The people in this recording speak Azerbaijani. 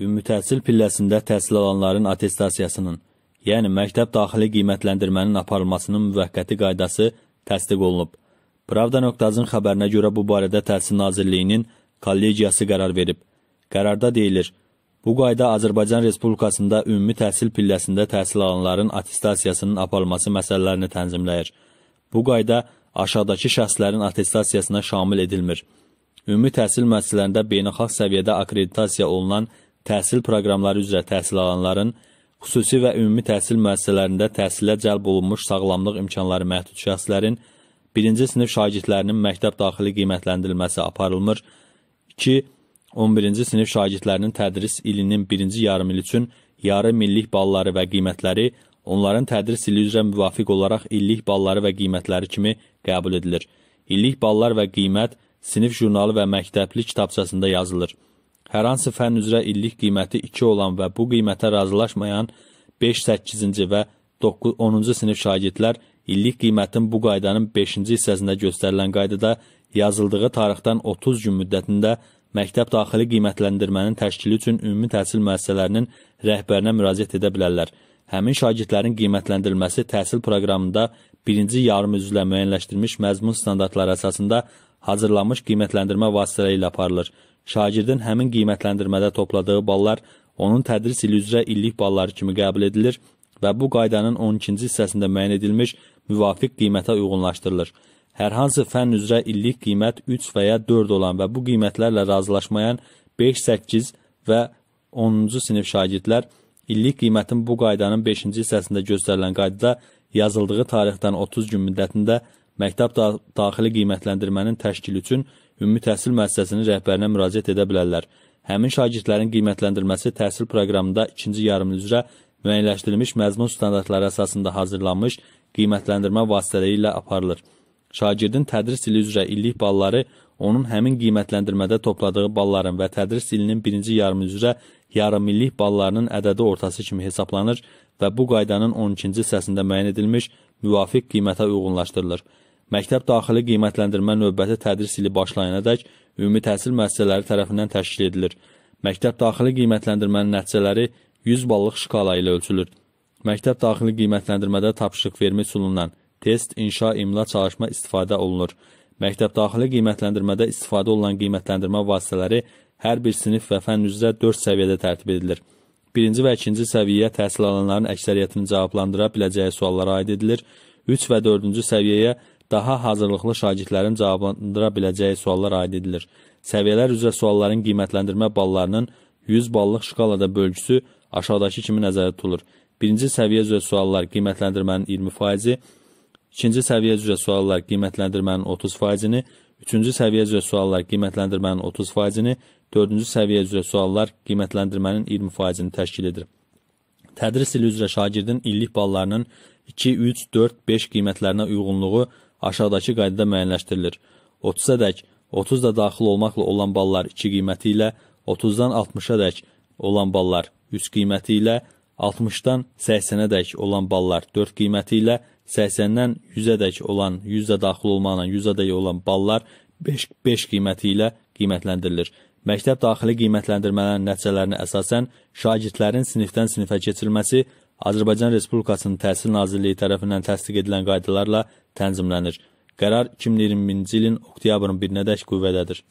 ümumi təhsil pilləsində təhsil alanların attestasiyasının, yəni məktəb daxili qiymətləndirmənin aparılmasının müvəqqəti qaydası təsdiq olunub. Pravda.az-ın xəbərinə görə bu barədə Təhsil Nazirliyinin kollegiyası qərar verib. Qərarda deyilir, bu qayda Azərbaycan Respublikasında ümumi təhsil pilləsində təhsil alanların attestasiyasının aparılması məsələlərini tənzimləyir. Bu qayda aşağıdakı şəxslərin attestasiyasına şamil edilmir. Ümumi təhsil müəssisələrində beynəlxalq səviyyədə akkreditasiya olunan təhsil təhsil proqramları üzrə təhsil alanların xüsusi və ümumi təhsil müəssisələrində təhsilə cəlb olunmuş sağlamlıq imkanları məhdud şəxslərin birinci sinif şagirdlərinin məktəb daxili qiymətləndirilməsi aparılmır. 2. 11-ci sinif şagirdlərinin tədris ilinin birinci yarım il üçün yarı millik balları və qiymətləri onların tədris ili üzrə müvafiq olaraq illik balları və qiymətləri kimi qəbul edilir. İllik ballar və qiymət sinif jurnalı və məktəbli kitabçasında yazılır. Hər hansı fənn üzrə illik qiyməti 2 olan və bu qiymətə razılaşmayan 5-8-ci və 9-10-cu sinif şagirdlər illik qiymətin bu qaydanın 5-ci hissəsində göstərilən qaydada yazıldığı tarixdən 30 gün müddətində məktəb daxili qiymətləndirmənin təşkili üçün ümumi təhsil müəssisələrinin rəhbərinə müraciət edə bilərlər. Həmin şagirdlərin qiymətləndirilməsi təhsil proqramında birinci yarım üzvlə müəyyənləşdirilmiş məzmun standartları əsasında hazırlanmış qiymətləndirmə vasitələri ilə aparılır şagirdin həmin qiymətləndirmədə topladığı ballar onun tədris ili üzrə illik balları kimi qəbul edilir və bu qaydanın 12-ci hissəsində müəyyən edilmiş müvafiq qiymətə uyğunlaşdırılır. Hər hansı fənn üzrə illik qiymət 3 və ya 4 olan və bu qiymətlərlə razılaşmayan 5, 8 və 10-cu sinif şagirdlər illik qiymətin bu qaydanın 5-ci hissəsində göstərilən qaydada yazıldığı tarixdən 30 gün müddətində məktəb daxili qiymətləndirmənin təşkili üçün ümumi təhsil müəssisəsinin rəhbərinə müraciət edə bilərlər. Həmin şagirdlərin qiymətləndirməsi təhsil proqramında ikinci yarım üzrə müəyyənləşdirilmiş məzmun standartları əsasında hazırlanmış qiymətləndirmə vasitələri ilə aparılır. Şagirdin tədris ili üzrə illik balları onun həmin qiymətləndirmədə topladığı balların və tədris ilinin birinci yarımı üzrə yarımillik ballarının ədədi ortası kimi hesablanır və bu qaydanın 12-ci hissəsində müəyyən edilmiş müvafiq qiymətə uyğunlaşdırılır. Məktəb daxili qiymətləndirmə növbəti tədris ili başlayanadək ümumi təhsil müəssisələri tərəfindən təşkil edilir. Məktəb daxili qiymətləndirmənin nəticələri 100 ballıq şkala ilə ölçülür. Məktəb daxili qiymətləndirmədə tapşırıq vermə üsulundan test, inşa, imla, çalışma istifadə olunur. Məktəb daxili qiymətləndirmədə istifadə olunan qiymətləndirmə vasitələri hər bir sinif və fənn üzrə 4 səviyyədə tərtib edilir. Birinci və ikinci səviyyə təhsil alanların əksəriyyətini cavablandıra biləcəyi suallara aid edilir. 3 və 4-cü səviyyəyə daha hazırlıqlı şagirdlərin cavablandıra biləcəyi suallar aid edilir. Səviyyələr üzrə sualların qiymətləndirmə ballarının 100 ballıq şkalada bölgüsü aşağıdakı kimi nəzərdə tutulur. Birinci səviyyə üzrə suallar qiymətləndirmənin 20%-i, ikinci səviyyə üzrə suallar qiymətləndirmənin 30%-ini, üçüncü səviyyə üzrə suallar qiymətləndirmənin 30%-ini, dördüncü səviyyə üzrə suallar qiymətləndirmənin 20%-ini təşkil edir. Tədris ili üzrə şagirdin illik ballarının 2, 3, 4, 5 qiymətlərinə uyğunluğu aşağıdakı qaydada müəyyənləşdirilir. 30-a dək 30 da daxil olmaqla olan ballar 2 qiyməti ilə 30-dan 60-a dək olan ballar 3 qiyməti ilə 60-dan 80-ə dək olan ballar 4 qiyməti ilə 80-dən 100-ə dək olan 100-də daxil olmaqla 100-ə dək olan ballar 5 5 qiyməti ilə qiymətləndirilir. Məktəb daxili qiymətləndirmələrin nəticələrinə əsasən şagirdlərin sinifdən sinifə keçirilməsi Azərbaycan Respublikasının Təhsil Nazirliyi tərəfindən təsdiq edilən qaydalarla tənzimlənir. Qərar 2020-ci ilin oktyabrın 1-nədək qüvvədədir.